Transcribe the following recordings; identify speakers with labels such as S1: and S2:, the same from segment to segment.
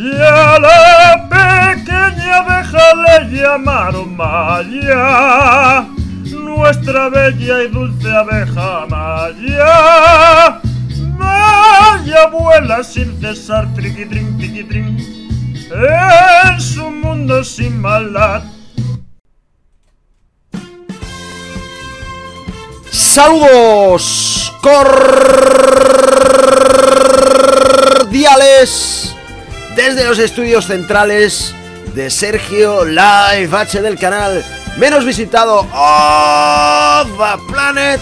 S1: Y a la pequeña abeja le llamaron Maya, nuestra bella y dulce abeja Maya. Maya vuela sin cesar, triqui-trin, triqui-trin, en su mundo sin maldad. Saludos cordiales desde los estudios centrales de Sergio Live H del canal menos visitado of planet.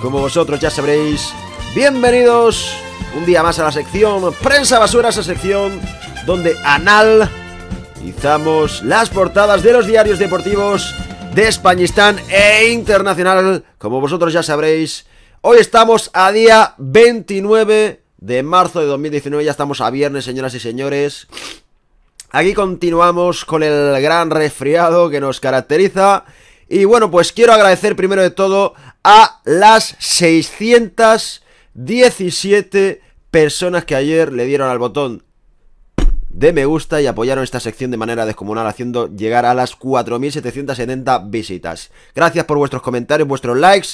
S1: Como vosotros ya sabréis, bienvenidos un día más a la sección Prensa Basura, esa sección donde analizamos las portadas de los diarios deportivos de Españistán e internacional. Como vosotros ya sabréis, hoy estamos a día 29 de marzo de 2019. Ya estamos a viernes, señoras y señores. Aquí continuamos con el gran resfriado que nos caracteriza. Y bueno, pues quiero agradecer primero de todo a las 617 personas que ayer le dieron al botón de me gusta y apoyaron esta sección de manera descomunal haciendo llegar a las 4.770 visitas. Gracias por vuestros comentarios, vuestros likes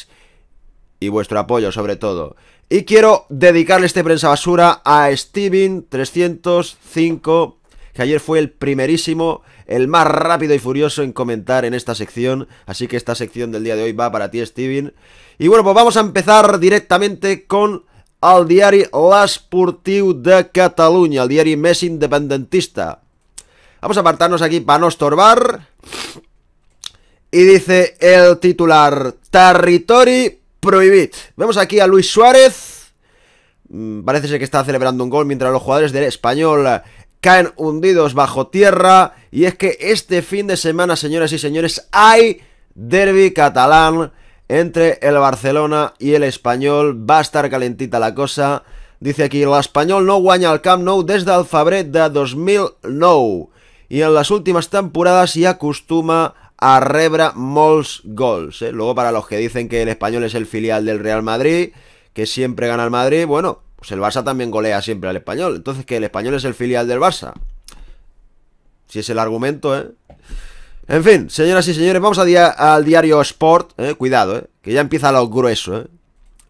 S1: y vuestro apoyo sobre todo. Y quiero dedicarle este prensa basura a Steven 305, que ayer fue el primerísimo, el más rápido y furioso en comentar en esta sección. Así que esta sección del día de hoy va para ti, Steven. Y bueno, pues vamos a empezar directamente con el Las L'Esportiu de Cataluña, el diario mes independentista. Vamos a apartarnos aquí para no estorbar. Y dice el titular, Territori Prohibit. Vemos aquí a Luis Suárez. Mm, parece ser que está celebrando un gol mientras los jugadores del español eh, caen hundidos bajo tierra. Y es que este fin de semana, señoras y señores, hay derby catalán entre el Barcelona y el español. Va a estar calentita la cosa. Dice aquí, el español no guaña al Camp Nou desde el Fabret de No. Y en las últimas temporadas ya acostuma a Rebra Mols gols. ¿eh? Luego, para los que dicen que el español es el filial del Real Madrid, que siempre gana el Madrid, bueno, pues el Barça también golea siempre al español. Entonces, que el español es el filial del Barça. Si es el argumento, ¿eh? En fin, señoras y señores, vamos al diario Sport. ¿eh? Cuidado, ¿eh? que ya empieza lo grueso. ¿eh?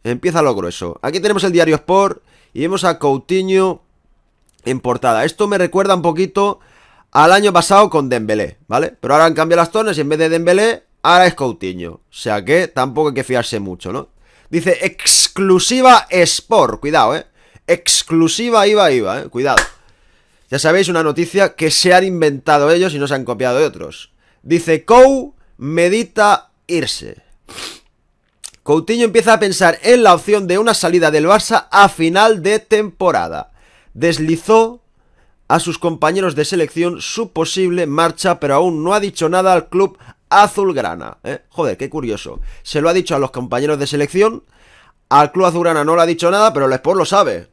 S1: Empieza lo grueso. Aquí tenemos el diario Sport y vemos a Coutinho en portada. Esto me recuerda un poquito al año pasado con Dembélé, ¿vale? Pero ahora han cambiado las zonas y en vez de Dembélé, ahora es Coutinho. O sea que tampoco hay que fiarse mucho, ¿no? Dice exclusiva Sport, cuidado, ¿eh? Exclusiva Iba Iba, ¿eh? Cuidado. Ya sabéis, una noticia que se han inventado ellos y no se han copiado de otros. Dice Cou medita irse. Coutinho empieza a pensar en la opción de una salida del Barça a final de temporada. Deslizó a sus compañeros de selección su posible marcha, pero aún no ha dicho nada al club azulgrana. ¿eh? Joder, qué curioso. Se lo ha dicho a los compañeros de selección, al club azulgrana no le ha dicho nada, pero el Sport lo sabe.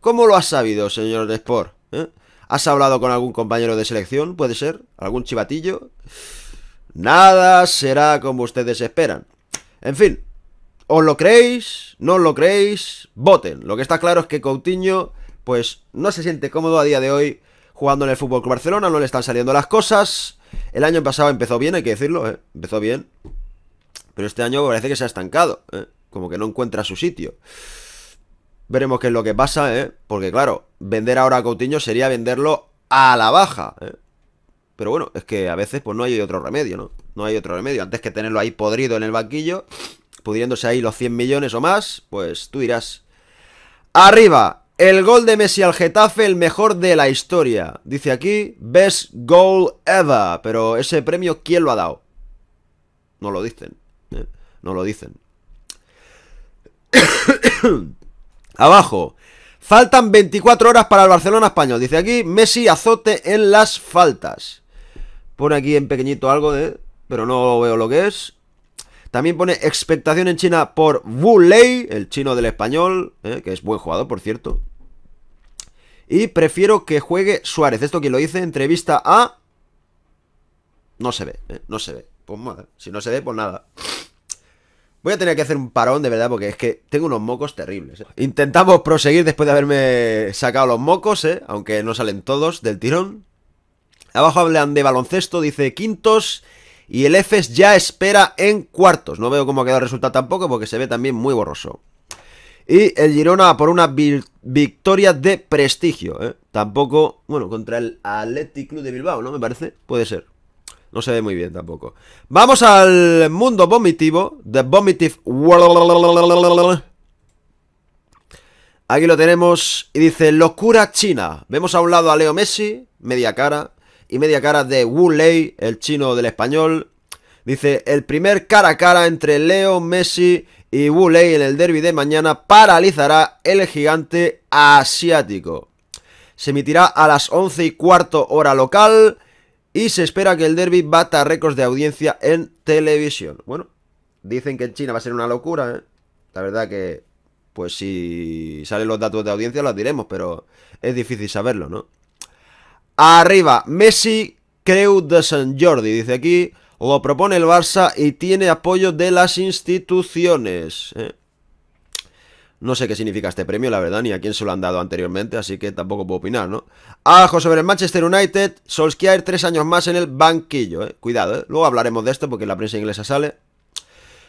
S1: ¿Cómo lo has sabido, señor Sport? ¿eh? ¿Has hablado con algún compañero de selección? ¿Puede ser? ¿Algún chivatillo? Nada será como ustedes esperan. En fin, ¿os lo creéis? ¿No os lo creéis? Voten. Lo que está claro es que Coutinho pues no se siente cómodo a día de hoy jugando en el Fútbol Barcelona, no le están saliendo las cosas. El año pasado empezó bien, hay que decirlo, ¿eh? empezó bien. Pero este año parece que se ha estancado, ¿eh? como que no encuentra su sitio. Veremos qué es lo que pasa, ¿eh? porque claro, vender ahora a Coutinho sería venderlo a la baja. ¿eh? Pero bueno, es que a veces pues no hay otro remedio, ¿no? No hay otro remedio. Antes que tenerlo ahí podrido en el banquillo, pudriéndose ahí los 100 millones o más, pues tú irás. Arriba, el gol de Messi al Getafe, el mejor de la historia. Dice aquí, best goal ever. Pero ese premio, ¿quién lo ha dado? No lo dicen. ¿eh? No lo dicen. Abajo. Faltan 24 horas para el Barcelona español. Dice aquí, Messi azote en las faltas. Pone aquí en pequeñito algo de... Pero no veo lo que es. También pone expectación en China por Wu Lei, el chino del español, ¿eh? que es buen jugador, por cierto. Y prefiero que juegue Suárez. Esto que lo dice, entrevista a... No se ve, ¿eh? no se ve. Pues madre, si no se ve, pues nada. Voy a tener que hacer un parón de verdad porque es que tengo unos mocos terribles. Eh. Intentamos proseguir después de haberme sacado los mocos, eh, aunque no salen todos del tirón. Abajo hablan de baloncesto, dice quintos y el EFES ya espera en cuartos. No veo cómo ha quedado el resultado tampoco porque se ve también muy borroso. Y el Girona por una victoria de prestigio. ¿eh? Tampoco, bueno, contra el Athletic Club de Bilbao, ¿no? Me parece. Puede ser. No se ve muy bien tampoco. Vamos al mundo vomitivo. The Vomitive World. Aquí lo tenemos. Y dice, locura china. Vemos a un lado a Leo Messi, media cara. Y media cara de Wu Lei, el chino del español. Dice, el primer cara a cara entre Leo Messi y Lei en el derby de mañana paralizará el gigante asiático. Se emitirá a las 11 y cuarto hora local y se espera que el derby bata récords de audiencia en televisión. Bueno, dicen que en China va a ser una locura, ¿eh? La verdad que, pues si salen los datos de audiencia los diremos, pero es difícil saberlo, ¿no? Arriba, Messi, Creu de San Jordi, dice aquí lo propone el Barça y tiene apoyo de las instituciones. ¿eh? No sé qué significa este premio, la verdad, ni a quién se lo han dado anteriormente, así que tampoco puedo opinar, ¿no? Ajo sobre el Manchester United, Solskjaer tres años más en el banquillo, ¿eh? Cuidado, ¿eh? Luego hablaremos de esto porque la prensa inglesa sale.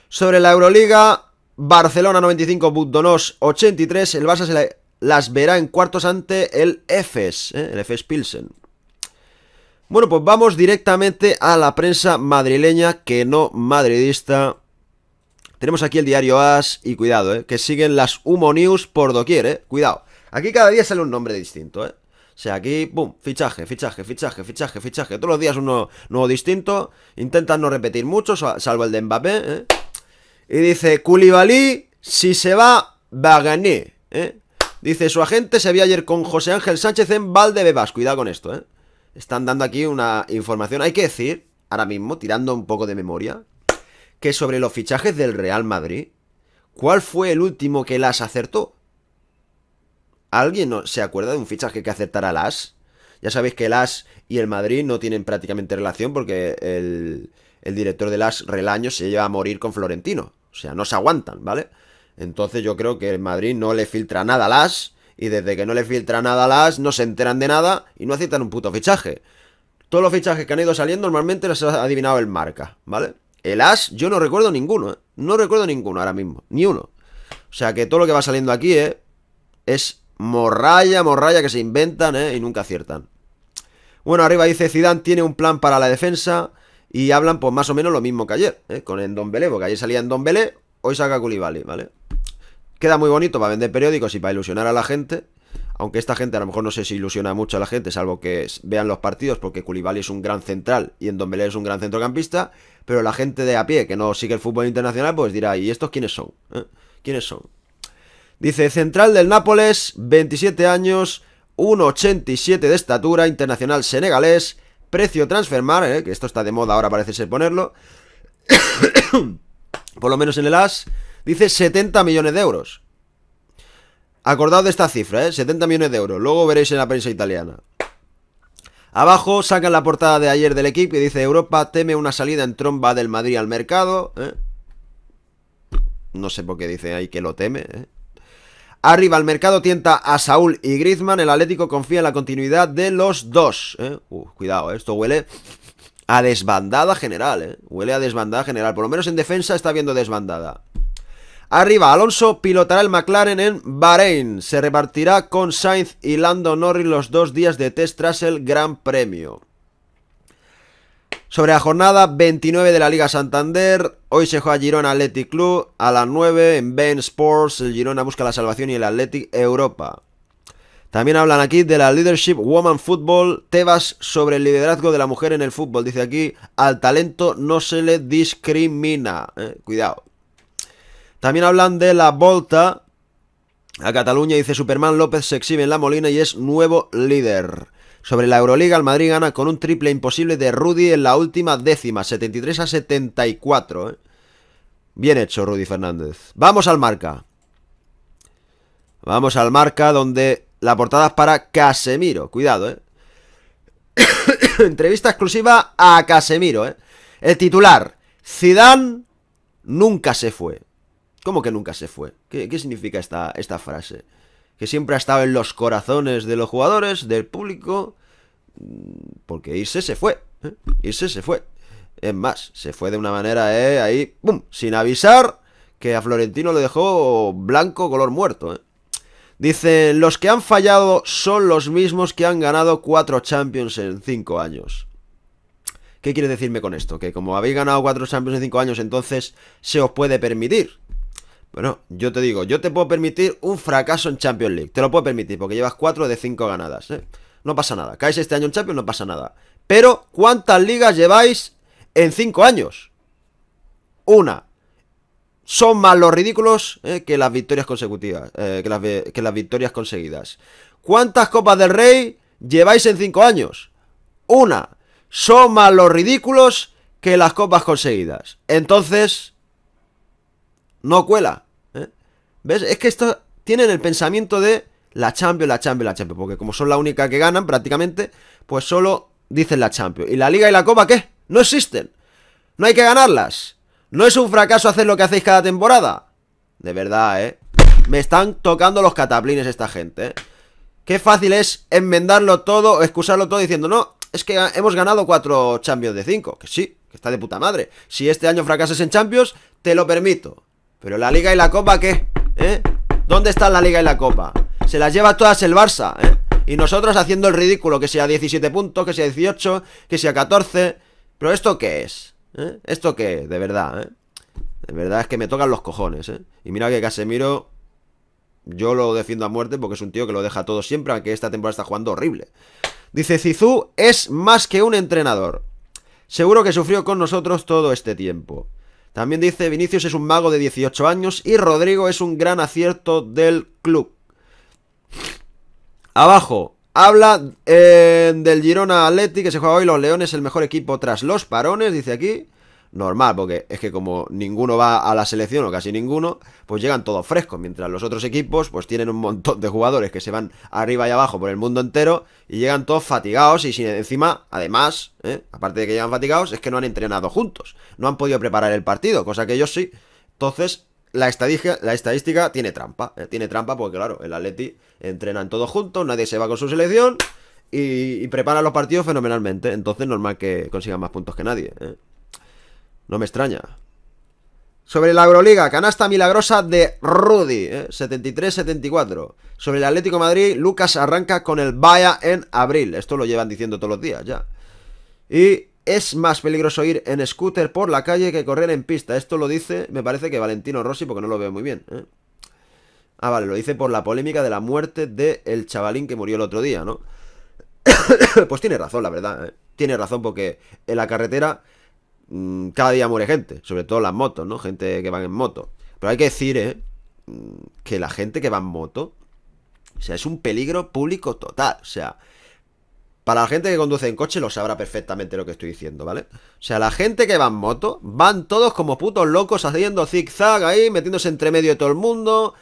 S1: Sobre la Euroliga, Barcelona 95, Budonós 83, el Barça se las verá en cuartos ante el EFES, ¿eh? el EFES Pilsen. Bueno, pues vamos directamente a la prensa madrileña que no madridista. Tenemos aquí el diario As y cuidado, ¿eh? que siguen las Humo News por doquier, ¿eh? cuidado. Aquí cada día sale un nombre distinto, ¿eh? O sea, aquí, pum, fichaje, fichaje, fichaje, fichaje, fichaje. Todos los días uno nuevo distinto. Intentan no repetir mucho, salvo el de Mbappé. ¿eh? Y dice, Koulibaly, si se va, va a ganar. ¿eh? Dice, su agente se vio ayer con José Ángel Sánchez en Valdebebas. Cuidado con esto, ¿eh? Están dando aquí una información. Hay que decir, ahora mismo, tirando un poco de memoria, que sobre los fichajes del Real Madrid, ¿cuál fue el último que las acertó? ¿Alguien se acuerda de un fichaje que acertara las? Ya sabéis que Las y el Madrid no tienen prácticamente relación porque el, el director de Las Relaño, se lleva a morir con Florentino. O sea, no se aguantan, ¿vale? Entonces yo creo que el Madrid no le filtra nada a Las y desde que no le filtra nada a las, no se enteran de nada y no aciertan un puto fichaje. Todos los fichajes que han ido saliendo normalmente los ha adivinado el marca, ¿vale? El as yo no recuerdo ninguno, ¿eh? No recuerdo ninguno ahora mismo, ni uno. O sea que todo lo que va saliendo aquí, ¿eh? Es morralla, morralla que se inventan, ¿eh? Y nunca aciertan. Bueno, arriba dice Zidane tiene un plan para la defensa y hablan pues más o menos lo mismo que ayer, ¿eh? Con Belé, porque ayer salía Don Belé, hoy saca Culibali, ¿vale? Queda muy bonito para vender periódicos y para ilusionar a la gente. Aunque esta gente a lo mejor no sé si ilusiona mucho a la gente, salvo que vean los partidos, porque Culibali es un gran central y en Dombelé es un gran centrocampista. Pero la gente de a pie que no sigue el fútbol internacional, pues dirá, ¿y estos quiénes son? ¿Eh? ¿Quiénes son? Dice, central del Nápoles, 27 años, 1,87 de estatura, internacional senegalés, precio transfermar, eh, que esto está de moda ahora parece ser ponerlo. Por lo menos en el AS. Dice 70 millones de euros. acordado de esta cifra, ¿eh? 70 millones de euros. Luego veréis en la prensa italiana. Abajo sacan la portada de ayer del equipo y dice Europa teme una salida en tromba del Madrid al mercado. ¿eh? No sé por qué dice ahí que lo teme. ¿eh? Arriba el mercado tienta a Saúl y Griezmann. El Atlético confía en la continuidad de los dos. ¿eh? cuidado, esto huele a desbandada general. Huele a desbandada general. Por lo menos en defensa está viendo desbandada. Arriba, Alonso pilotará el McLaren en Bahrein. Se repartirá con Sainz y Lando Norris los dos días de test tras el Gran Premio. Sobre la jornada 29 de la Liga Santander, hoy se juega Girona Athletic Club a las 9 en Ben Sports. El Girona busca la salvación y el Athletic Europa. También hablan aquí de la Leadership Woman Football, Tebas sobre el liderazgo de la mujer en el fútbol. Dice aquí, al talento no se le discrimina. Eh, cuidado. También hablan de la Volta a Cataluña, dice Superman López se exhibe en la Molina y es nuevo líder. Sobre la Euroliga, el Madrid gana con un triple imposible de Rudy en la última décima, 73 a 74. ¿eh? Bien hecho, Rudy Fernández. Vamos al marca. Vamos al marca donde la portada es para Casemiro. Cuidado, ¿eh? Entrevista exclusiva a Casemiro, ¿eh? El titular, Zidane nunca se fue. ¿Cómo que nunca se fue? ¿Qué, significa esta, esta frase? Que siempre ha estado en los corazones de los jugadores, del público, mm, porque irse se fue. ¿eh? Irse se fue. Es más, se fue de una manera, eh, Ahí, ¡pum! Sin avisar que a Florentino le dejó blanco color muerto, ¿eh? Dicen, los que han fallado son los mismos que han ganado cuatro Champions en cinco años. ¿Qué quiere decirme con esto? Que como habéis ganado cuatro Champions en cinco años, entonces se os puede permitir bueno, yo te digo, yo te puedo permitir un fracaso en Champions League. Te lo puedo permitir porque llevas 4 de 5 ganadas. ¿eh? No pasa nada. Caes este año en Champions, no pasa nada. Pero, ¿cuántas ligas lleváis en 5 años? Una. Son más los ridículos ¿eh? que las victorias consecutivas. Eh, que, las, que las victorias conseguidas. ¿Cuántas Copas del Rey lleváis en 5 años? Una. Son más los ridículos que las copas conseguidas. Entonces, no cuela. ¿eh? ¿Ves? Es que estos tienen el pensamiento de la Champions, la Champions, la Champions. Porque como son la única que ganan prácticamente, pues solo dicen la Champions. ¿Y la Liga y la Copa qué? No existen. No hay que ganarlas. No es un fracaso hacer lo que hacéis cada temporada. De verdad, ¿eh? Me están tocando los cataplines esta gente, ¿eh? Qué fácil es enmendarlo todo, excusarlo todo diciendo, no, es que hemos ganado cuatro Champions de cinco. Que sí, que está de puta madre. Si este año fracasas en Champions, te lo permito. Pero la Liga y la Copa, ¿qué? ¿Eh? ¿Dónde está la Liga y la Copa? Se las lleva todas el Barça, ¿eh? Y nosotros haciendo el ridículo, que sea 17 puntos, que sea 18, que sea 14. ¿Pero esto qué es? ¿Eh? ¿Esto qué es? De verdad, ¿eh? De verdad es que me tocan los cojones, ¿eh? Y mira que Casemiro... Yo lo defiendo a muerte porque es un tío que lo deja todo siempre, aunque esta temporada está jugando horrible. Dice Cizú es más que un entrenador. Seguro que sufrió con nosotros todo este tiempo. También dice Vinicius es un mago de 18 años y Rodrigo es un gran acierto del club. Abajo, habla eh, del Girona Atleti que se juega hoy los Leones, el mejor equipo tras los parones, dice aquí normal, porque es que como ninguno va a la selección o casi ninguno, pues llegan todos frescos, mientras los otros equipos pues tienen un montón de jugadores que se van arriba y abajo por el mundo entero y llegan todos fatigados y sin encima, además, ¿eh? aparte de que llegan fatigados, es que no han entrenado juntos, no han podido preparar el partido, cosa que ellos sí. Entonces, la estadística, la estadística tiene trampa, ¿eh? tiene trampa porque claro, el Atleti entrenan todos juntos, nadie se va con su selección y, y prepara los partidos fenomenalmente, entonces normal que consigan más puntos que nadie. ¿eh? No me extraña. Sobre la Euroliga, canasta milagrosa de Rudy, 73 73-74. Sobre el Atlético Madrid, Lucas arranca con el Vaya en abril. Esto lo llevan diciendo todos los días ya. Y es más peligroso ir en scooter por la calle que correr en pista. Esto lo dice, me parece que Valentino Rossi, porque no lo veo muy bien. ¿eh? Ah, vale, lo dice por la polémica de la muerte del chavalín que murió el otro día, ¿no? pues tiene razón, la verdad. ¿eh? Tiene razón porque en la carretera Mm, cada día muere gente, sobre todo las motos, ¿no? Gente que van en moto. Pero hay que decir, ¿eh? Mm, que la gente que va en moto, o sea, es un peligro público total, o sea... Para la gente que conduce en coche lo sabrá perfectamente lo que estoy diciendo, ¿vale? O sea, la gente que va en moto, van todos como putos locos haciendo zig-zag ahí, metiéndose entre medio de todo el mundo.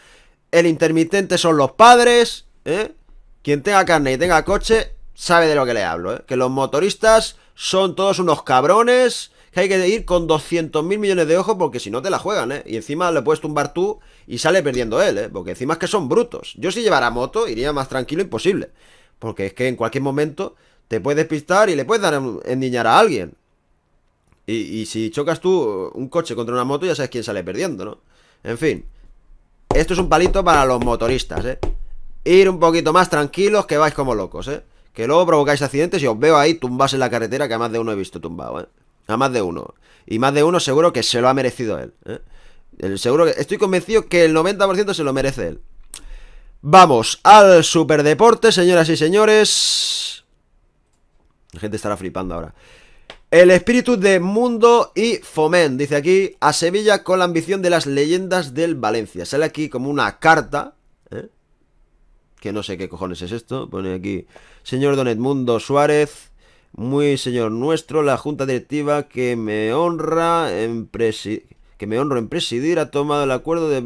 S1: El intermitente son los padres, ¿eh? Quien tenga carne y tenga coche sabe de lo que le hablo, ¿eh? Que los motoristas son todos unos cabrones que hay que ir con 200 mil millones de ojos porque si no te la juegan, ¿eh? Y encima le puedes tumbar tú y sale perdiendo él, ¿eh? Porque encima es que son brutos. Yo si llevara moto iría más tranquilo imposible. Porque es que en cualquier momento te puedes pistar y le puedes dar endiñar a alguien. Y, si chocas tú un coche contra una moto ya sabes quién sale perdiendo, ¿no? En fin. Esto es un palito para los motoristas, ¿eh? Ir un poquito más tranquilos que vais como locos, ¿eh? Que luego provocáis accidentes y os veo ahí tumbas en la carretera que más de uno he visto tumbado, ¿eh? A más de uno. Y más de uno seguro que se lo ha merecido él. ¿eh? seguro que, estoy convencido que el 90% se lo merece él. Vamos al superdeporte, señoras y señores. La gente estará flipando ahora. El espíritu de Mundo y Fomen, dice aquí, a Sevilla con la ambición de las leyendas del Valencia. Sale aquí como una carta, ¿eh? que no sé qué cojones es esto, pone aquí, señor Don Edmundo Suárez, muy señor nuestro, la junta directiva que me honra en presidir que me honro en presidir, ha tomado el acuerdo de...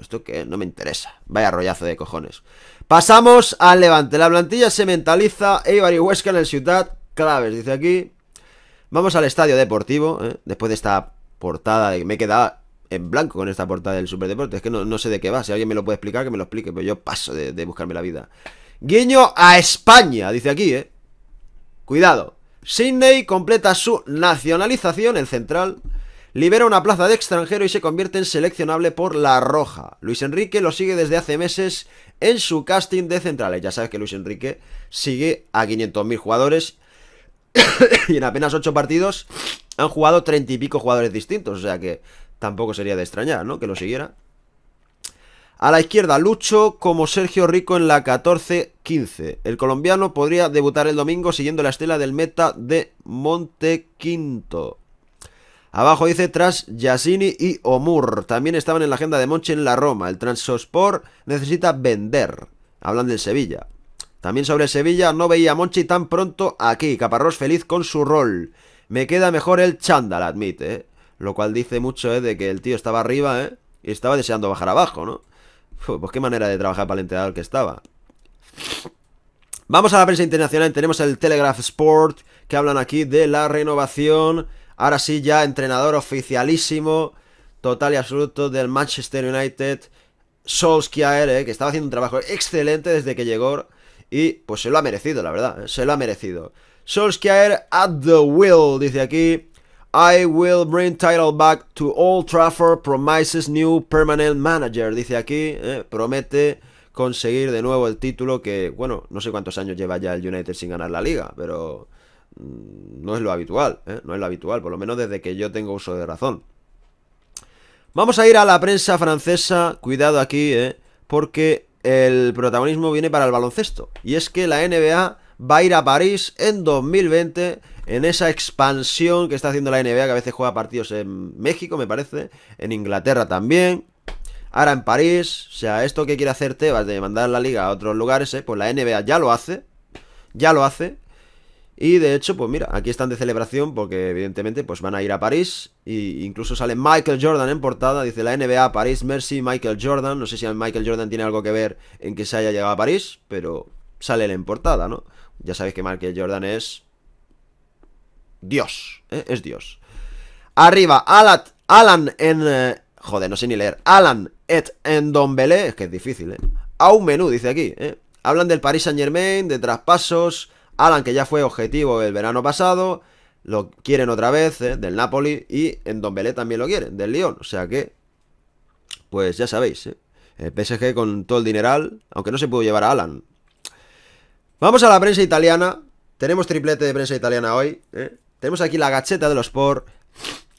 S1: Esto que no me interesa. Vaya rollazo de cojones. Pasamos al Levante. La plantilla se mentaliza. Eibar y Huesca en el Ciudad. Claves, dice aquí. Vamos al estadio deportivo. ¿eh? Después de esta portada me he quedado en blanco con esta portada del Superdeporte. Es que no, sé de qué va. Si alguien me lo puede explicar, que me lo explique. Pero yo paso de, de buscarme la vida. Guiño a España, dice aquí, ¿eh? Cuidado. Sydney completa su nacionalización, en central, libera una plaza de extranjero y se convierte en seleccionable por La Roja. Luis Enrique lo sigue desde hace meses en su casting de centrales. Ya sabes que Luis Enrique sigue a 500.000 jugadores y en apenas 8 partidos han jugado 30 y pico jugadores distintos. O sea que tampoco sería de extrañar, ¿no? Que lo siguiera. A la izquierda, Lucho como Sergio Rico en la 14-15. El colombiano podría debutar el domingo siguiendo la estela del meta de Montequinto. Abajo dice tras Yassini y Omur. También estaban en la agenda de Monchi en la Roma. El Transospor necesita vender. Hablan del Sevilla. También sobre Sevilla, no veía a Monchi tan pronto aquí. Caparrós feliz con su rol. Me queda mejor el chándal, admite. ¿eh? Lo cual dice mucho ¿eh? de que el tío estaba arriba ¿eh? y estaba deseando bajar abajo, ¿no? Pues qué manera de trabajar para el entrenador que estaba. Vamos a la prensa internacional. Tenemos el Telegraph Sport que hablan aquí de la renovación. Ahora sí, ya entrenador oficialísimo, total y absoluto del Manchester United. Solskjaer, eh, que estaba haciendo un trabajo excelente desde que llegó. Y pues se lo ha merecido, la verdad. Eh, se lo ha merecido. Solskjaer at the will, dice aquí. I will bring title back to Old Trafford, promises new permanent manager. Dice aquí, eh, promete conseguir de nuevo el título que, bueno, no sé cuántos años lleva ya el United sin ganar la liga, pero mm, no es lo habitual, eh, no es lo habitual, por lo menos desde que yo tengo uso de razón. Vamos a ir a la prensa francesa, cuidado aquí, eh, porque el protagonismo viene para el baloncesto. Y es que la NBA va a ir a París en 2020 en esa expansión que está haciendo la NBA, que a veces juega partidos en México, me parece, en Inglaterra también, ahora en París, o sea, esto que quiere hacer Tebas de mandar la liga a otros lugares, eh, pues la NBA ya lo hace, ya lo hace, y de hecho, pues mira, aquí están de celebración porque evidentemente pues van a ir a París e incluso sale Michael Jordan en portada, dice la NBA París, Mercy, Michael Jordan, no sé si Michael Jordan tiene algo que ver en que se haya llegado a París, pero sale él en portada, ¿no? Ya sabéis que Michael Jordan es Dios, eh, es Dios. Arriba, Alat, Alan en... Eh, joder, no sé ni leer. Alan et belé es que es difícil, ¿eh? A un menú, dice aquí, ¿eh? Hablan del Paris Saint Germain, de traspasos. Alan, que ya fue objetivo el verano pasado, lo quieren otra vez, ¿eh? del Napoli. Y en Belé también lo quieren, del Lyon. O sea que, pues ya sabéis, ¿eh? El PSG con todo el dineral, aunque no se pudo llevar a Alan. Vamos a la prensa italiana. Tenemos triplete de prensa italiana hoy. ¿eh? Tenemos aquí la gacheta de los por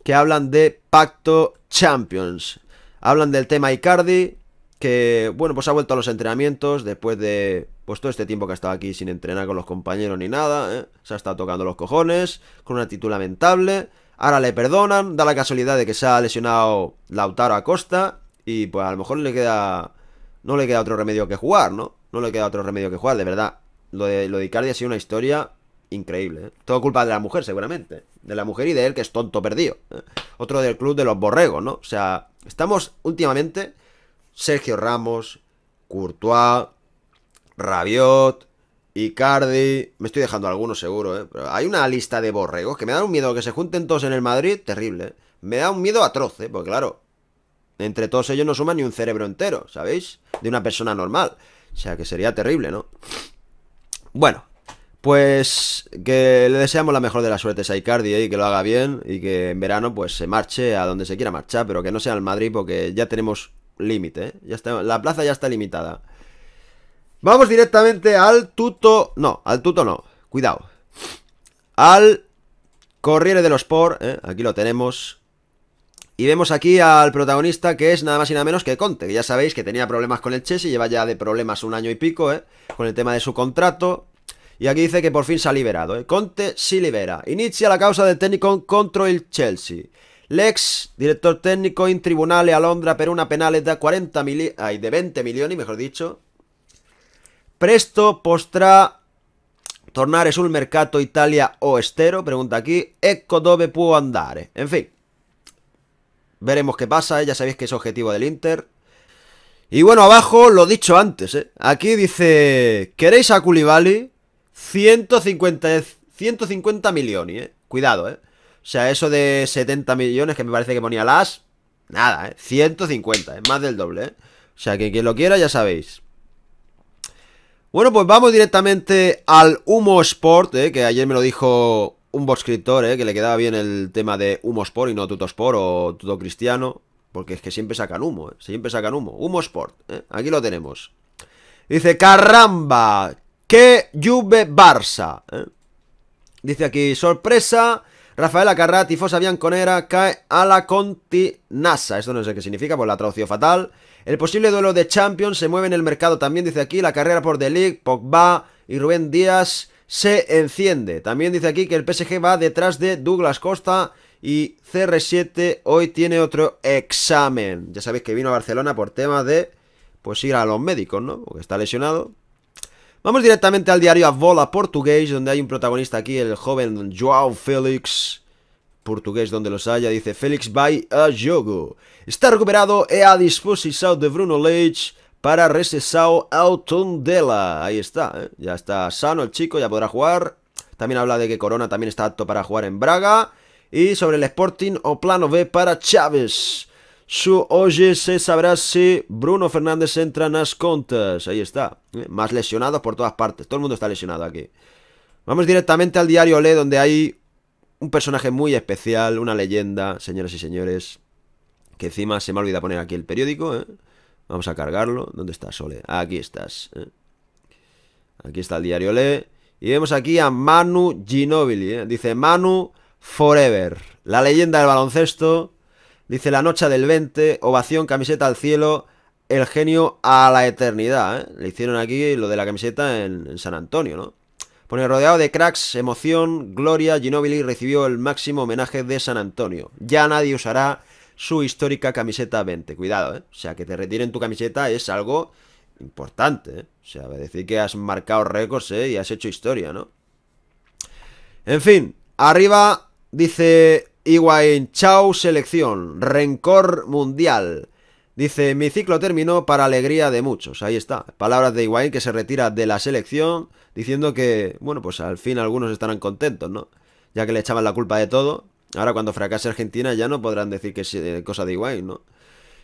S1: que hablan de Pacto Champions. Hablan del tema Icardi, que, bueno, pues ha vuelto a los entrenamientos después de, pues todo este tiempo que ha estado aquí sin entrenar con los compañeros ni nada, ¿eh? se ha estado tocando los cojones, con una actitud lamentable. Ahora le perdonan, da la casualidad de que se ha lesionado Lautaro Acosta y pues a lo mejor le queda, no le queda otro remedio que jugar, ¿no? No le queda otro remedio que jugar, de verdad. Lo de, lo de Icardi ha sido una historia Increíble, ¿eh? Todo culpa de la mujer, seguramente. De la mujer y de él, que es tonto perdido. ¿eh? Otro del club de los borregos, ¿no? O sea, estamos últimamente Sergio Ramos, Courtois, Rabiot, Icardi. Me estoy dejando algunos seguro, ¿eh? Pero hay una lista de borregos que me da un miedo que se junten todos en el Madrid, terrible. ¿eh? Me da un miedo atroz, ¿eh? Porque claro, entre todos ellos no suman ni un cerebro entero, ¿sabéis? De una persona normal. O sea, que sería terrible, ¿no? Bueno, pues que le deseamos la mejor de las suertes a Icardi eh, y que lo haga bien y que en verano pues se marche a donde se quiera marchar, pero que no sea al Madrid porque ya tenemos límite, eh. ya está, la plaza ya está limitada. Vamos directamente al tuto, no, al tuto no, cuidado. Al Corriere de los Por, eh, aquí lo tenemos. Y vemos aquí al protagonista que es nada más y nada menos que Conte, que ya sabéis que tenía problemas con el Chelsea, lleva ya de problemas un año y pico, con el tema de su contrato, y aquí dice que por fin se ha liberado. ¿eh? Conte sí libera. Inicia la causa del técnico contra el Chelsea. Lex, director técnico en tribunales a Londra Pero una penale de 40 de 20 millones, mejor dicho. Presto tornar es un mercado Italia o estero, pregunta aquí, ecco dove può andare. En fin, veremos qué pasa, ¿eh? ya sabéis que es objetivo del Inter. Y bueno, abajo lo dicho antes, ¿eh? aquí dice, ¿queréis a Koulibaly? 150, 150 millones, eh. Cuidado, eh. O sea, eso de 70 millones que me parece que ponía las... Nada, eh. 150, eh. Más del doble, eh. O sea, que quien lo quiera ya sabéis. Bueno, pues vamos directamente al Humo Sport, eh, que ayer me lo dijo un boxcriptor, eh, que le quedaba bien el tema de Humo Sport y no Tuto o Tuto Cristiano, porque es que siempre sacan humo, eh, siempre sacan humo. Humo Sport, eh, aquí lo tenemos. Dice, caramba, que Juve-Barça. ¿eh? Dice aquí, sorpresa, Rafaela Carrà, tifosa bianconera, cae a la Conti-NASA, Esto no sé qué significa, pues la traducción fatal. El posible duelo de Champions se mueve en el mercado también, dice aquí, la carrera por The League, Pogba y Rubén Díaz se enciende. También dice aquí que el PSG va detrás de Douglas Costa y CR7 hoy tiene otro examen. Ya sabéis que vino a Barcelona por tema de, pues ir a los médicos, ¿no? Porque está lesionado. Vamos directamente al diario A Bola Portugués, donde hay un protagonista aquí, el joven João Félix, portugués donde los haya, dice Félix vai a jogo. Está recuperado e a disposición de Bruno Leitch para recesar ao Tondela. Ahí está, ¿eh? ya está sano el chico, ya podrá jugar. También habla de que Corona también está apto para jugar en Braga. Y sobre el Sporting o plano B para Chávez su oye se sabrá si Bruno Fernández entra en las contas. Ahí está. ¿eh? Más lesionados por todas partes. Todo el mundo está lesionado aquí. Vamos directamente al diario Le, donde hay un personaje muy especial, una leyenda, señoras y señores. Que encima se me ha olvidado poner aquí el periódico. ¿eh? Vamos a cargarlo. ¿Dónde está Sole? Aquí estás. ¿eh? Aquí está el diario Le. Y vemos aquí a Manu Ginobili. Dice Manu Forever. La leyenda del baloncesto Dice la noche del 20, ovación, camiseta al cielo, el genio a la eternidad. ¿eh? Le hicieron aquí lo de la camiseta en, San Antonio, ¿no? Pone rodeado de cracks, emoción, gloria, Ginobili recibió el máximo homenaje de San Antonio. Ya nadie usará su histórica camiseta 20. Cuidado, ¿eh? O sea, que te retiren tu camiseta es algo importante, ¿eh? O sea, decir que has marcado récords, ¿eh? Y has hecho historia, ¿no? En fin, arriba dice Iguain, chau selección, rencor mundial. Dice, mi ciclo terminó para alegría de muchos. Ahí está. Palabras de Higuaín que se retira de la selección diciendo que, bueno, pues al fin algunos estarán contentos, ¿no? Ya que le echaban la culpa de todo. Ahora cuando fracase Argentina ya no podrán decir que es eh, cosa de Higuaín, ¿no?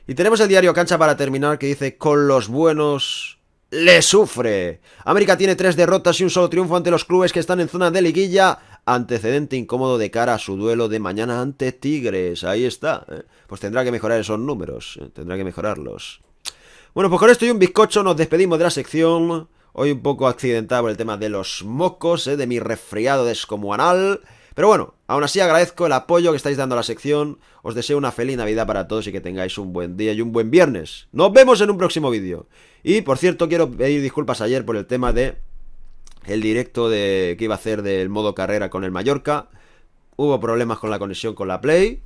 S1: Y tenemos el diario Cancha para terminar que dice, con los buenos le sufre. América tiene tres derrotas y un solo triunfo ante los clubes que están en zona de liguilla antecedente incómodo de cara a su duelo de mañana ante Tigres. Ahí está. ¿eh? Pues tendrá que mejorar esos números. ¿eh? Tendrá que mejorarlos. Bueno, pues con esto y un bizcocho nos despedimos de la sección. Hoy un poco accidentado por el tema de los mocos, ¿eh? de mi resfriado descomunal. Pero bueno, aún así agradezco el apoyo que estáis dando a la sección. Os deseo una feliz Navidad para todos y que tengáis un buen día y un buen viernes. Nos vemos en un próximo vídeo. Y por cierto, quiero pedir disculpas ayer por el tema de el directo de, que iba a hacer del modo carrera con el Mallorca. Hubo problemas con la conexión con la Play.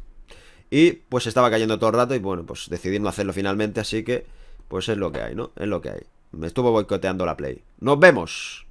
S1: Y pues estaba cayendo todo el rato y bueno, pues decidí hacerlo finalmente, así que pues es lo que hay, ¿no? Es lo que hay. Me estuvo boicoteando la Play. Nos vemos.